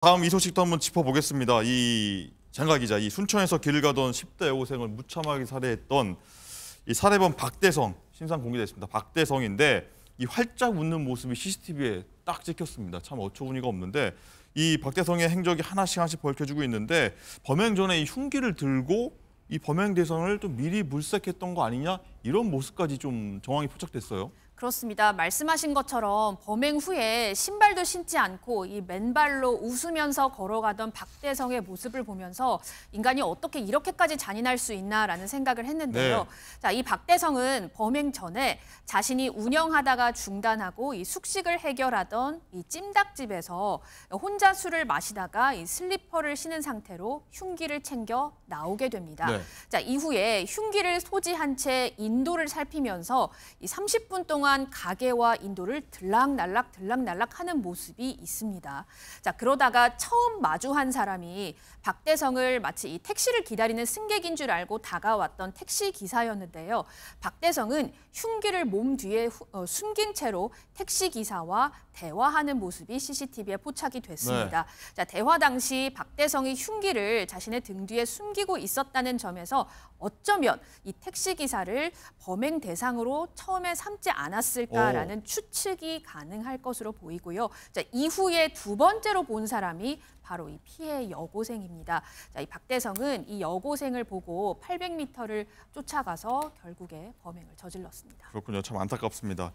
다음 이 소식도 한번 짚어보겠습니다. 이 장가 기자, 이 순천에서 길 가던 10대 여고생을 무참하게 살해했던 이 살해범 박대성 신상 공개됐습니다. 박대성인데 이 활짝 웃는 모습이 CCTV에 딱 찍혔습니다. 참 어처구니가 없는데 이 박대성의 행적이 하나씩 하나씩 밝혀지고 있는데 범행 전에 이 흉기를 들고 이 범행 대상을 또 미리 물색했던 거 아니냐 이런 모습까지 좀 정황이 포착됐어요. 그렇습니다. 말씀하신 것처럼 범행 후에 신발도 신지 않고 이 맨발로 웃으면서 걸어가던 박대성의 모습을 보면서 인간이 어떻게 이렇게까지 잔인할 수 있나라는 생각을 했는데요. 네. 자, 이 박대성은 범행 전에 자신이 운영하다가 중단하고 이 숙식을 해결하던 이 찜닭집에서 혼자 술을 마시다가 이 슬리퍼를 신은 상태로 흉기를 챙겨 나오게 됩니다. 네. 자, 이후에 흉기를 소지한 채이 인도를 살피면서 30분 동안 가게와 인도를 들락날락 들락날락 하는 모습이 있습니다. 자, 그러다가 처음 마주한 사람이 박대성을 마치 이 택시를 기다리는 승객인 줄 알고 다가왔던 택시 기사였는데요. 박대성은 흉기를 몸 뒤에 후, 어, 숨긴 채로 택시 기사와 대화하는 모습이 CCTV에 포착이 됐습니다. 네. 자, 대화 당시 박대성이 흉기를 자신의 등 뒤에 숨기고 있었다는 점에서 어쩌면 이 택시 기사를 범행 대상으로 처음에 삼지 않았을까라는 오. 추측이 가능할 것으로 보이고요. 자, 이후에 두 번째로 본 사람이 바로 이 피해 여고생입니다. 자, 이 박대성은 이 여고생을 보고 800m를 쫓아가서 결국에 범행을 저질렀습니다. 그렇군요. 참 안타깝습니다.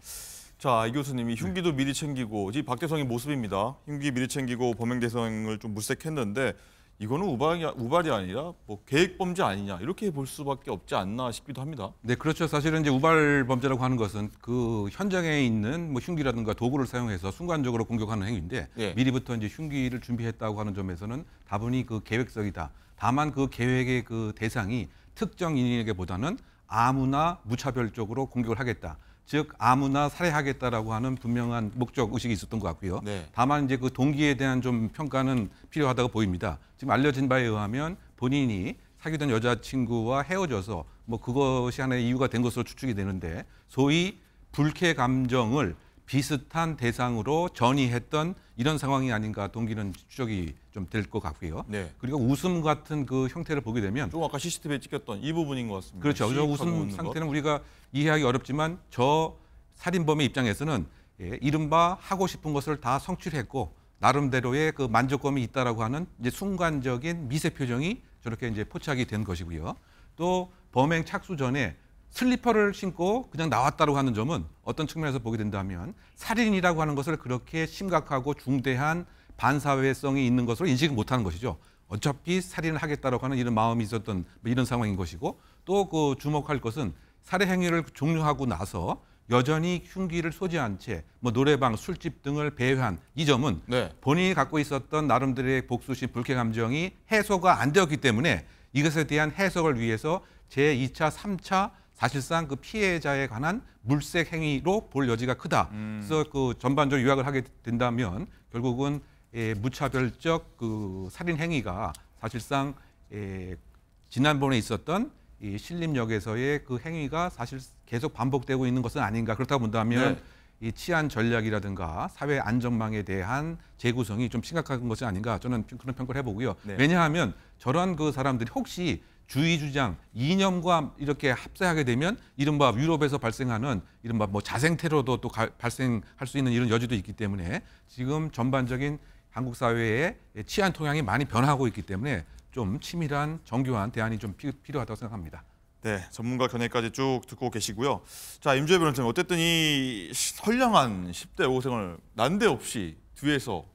자, 이 교수님이 네. 흉기도 미리 챙기고, 이 박대성의 모습입니다. 흉기 미리 챙기고 범행 대상을 좀 물색했는데 이거는 우발이, 우발이 아니라 뭐 계획 범죄 아니냐 이렇게 볼 수밖에 없지 않나 싶기도 합니다. 네, 그렇죠. 사실은 이제 우발 범죄라고 하는 것은 그 현장에 있는 뭐 흉기라든가 도구를 사용해서 순간적으로 공격하는 행위인데 네. 미리부터 이제 흉기를 준비했다고 하는 점에서는 다분히 그 계획적이다. 다만 그 계획의 그 대상이 특정 인에게보다는 아무나 무차별적으로 공격을 하겠다. 즉 아무나 살해하겠다라고 하는 분명한 목적 의식이 있었던 것 같고요. 네. 다만 이제 그 동기에 대한 좀 평가는 필요하다고 보입니다. 지금 알려진 바에 의하면 본인이 사귀던 여자친구와 헤어져서 뭐 그것이 하나의 이유가 된 것으로 추측이 되는데 소위 불쾌 감정을 비슷한 대상으로 전이했던 이런 상황이 아닌가 동기는 추적이 좀 될 것 같고요. 네. 그리고 웃음 같은 그 형태를 보게 되면 좀 아까 CCTV에 찍혔던 이 부분인 것 같습니다. 그렇죠. 저 웃음 상태는 것? 우리가 이해하기 어렵지만 저 살인범의 입장에서는 예, 이른바 하고 싶은 것을 다 성취했고 나름대로의 그 만족감이 있다라고 하는 이제 순간적인 미세 표정이 저렇게 이제 포착이 된 것이고요. 또 범행 착수 전에 슬리퍼를 신고 그냥 나왔다고 하는 점은 어떤 측면에서 보게 된다면 살인이라고 하는 것을 그렇게 심각하고 중대한 반사회성이 있는 것으로 인식을 못하는 것이죠. 어차피 살인을 하겠다라고 하는 이런 마음이 있었던 뭐 이런 상황인 것이고 또 그 주목할 것은 살해 행위를 종료하고 나서 여전히 흉기를 소지한 채 뭐 노래방, 술집 등을 배회한 이 점은 네. 본인이 갖고 있었던 나름대로의 복수심, 불쾌 감정이 해소가 안 되었기 때문에 이것에 대한 해석을 위해서 제 2차, 3차 사실상 그 피해자에 관한 물색 행위로 볼 여지가 크다. 음. 그래서 그 전반적으로 요약을 하게 된다면 결국은 예, 무차별적 그 살인 행위가 사실상 예, 지난번에 있었던 이 신림역에서의 그 행위가 사실 계속 반복되고 있는 것은 아닌가 그렇다고 본다면 네. 이 치안 전략이라든가 사회 안전망에 대한 재구성이 좀 심각한 것이 아닌가 저는 그런 평가를 해보고요. 네. 왜냐하면 저러한 그 사람들이 혹시 주의 주장, 이념과 이렇게 합세하게 되면 이른바 유럽에서 발생하는 이른바 뭐 자생 테러도 또 가, 발생할 수 있는 이런 여지도 있기 때문에 지금 전반적인 한국 사회의 치안 통향이 많이 변하고 있기 때문에 좀 치밀한 정교한 대안이 좀 필요하다고 생각합니다. 네, 전문가 견해까지 쭉 듣고 계시고요. 자, 임주혜 변호사님, 어쨌든 이 선량한 10대 오생을 난데없이 뒤에서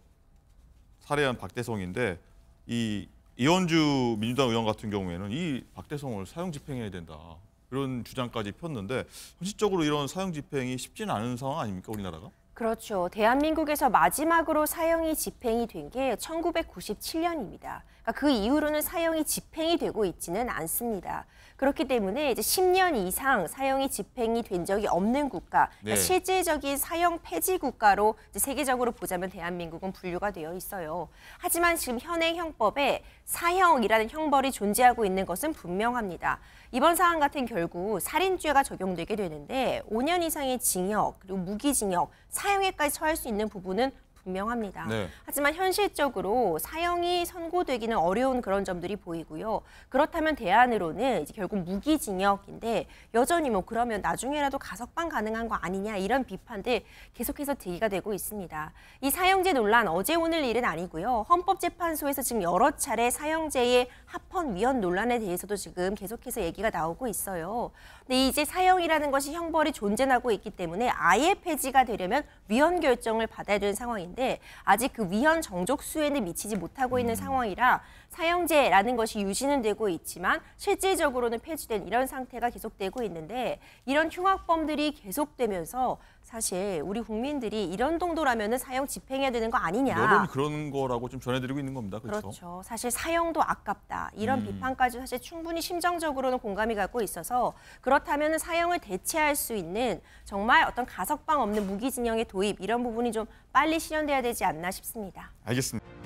살해한 박대성인데 이 이원주 민주당 의원 같은 경우에는 이 박대성을 사형 집행해야 된다. 이런 주장까지 폈는데 현실적으로 이런 사형 집행이 쉽지는 않은 상황 아닙니까 우리나라가? 그렇죠. 대한민국에서 마지막으로 사형이 집행이 된 게 1997년입니다. 그러니까 그 이후로는 사형이 집행이 되고 있지는 않습니다. 그렇기 때문에 이제 10년 이상 사형이 집행이 된 적이 없는 국가, 그러니까 네. 실질적인 사형 폐지 국가로 세계적으로 보자면 대한민국은 분류가 되어 있어요. 하지만 지금 현행 형법에 사형이라는 형벌이 존재하고 있는 것은 분명합니다. 이번 사안 같은 결국 살인죄가 적용되게 되는데 5년 이상의 징역 그리고 무기징역, 사형에까지 처할 수 있는 부분은 분명합니다. 네. 하지만 현실적으로 사형이 선고되기는 어려운 그런 점들이 보이고요. 그렇다면 대안으로는 이제 결국 무기징역인데 여전히 뭐 그러면 나중에라도 가석방 가능한 거 아니냐 이런 비판들 계속해서 제기가 되고 있습니다. 이 사형제 논란 어제 오늘 일은 아니고요. 헌법재판소에서 지금 여러 차례 사형제의 합헌위헌 논란에 대해서도 지금 계속해서 얘기가 나오고 있어요. 근데 이제 사형이라는 것이 형벌이 존재하고 있기 때문에 아예 폐지가 되려면 위헌 결정을 받아야 되는 상황인 상황인데 아직 그 위헌 정족 수에는 미치지 못하고 있는 음. 상황이라 사형제라는 것이 유지는 되고 있지만 실질적으로는 폐지된 이런 상태가 계속되고 있는데 이런 흉악범들이 계속되면서 사실 우리 국민들이 이런 정도라면 사형 집행해야 되는 거 아니냐. 여론 그런 거라고 좀 전해드리고 있는 겁니다. 그렇죠. 그렇죠. 사실 사형도 아깝다. 이런 음. 비판까지 사실 충분히 심정적으로는 공감이 갖고 있어서 그렇다면 사형을 대체할 수 있는 정말 어떤 가석방 없는 무기징역의 도입 이런 부분이 좀 빨리 실현돼야 되지 않나 싶습니다. 알겠습니다.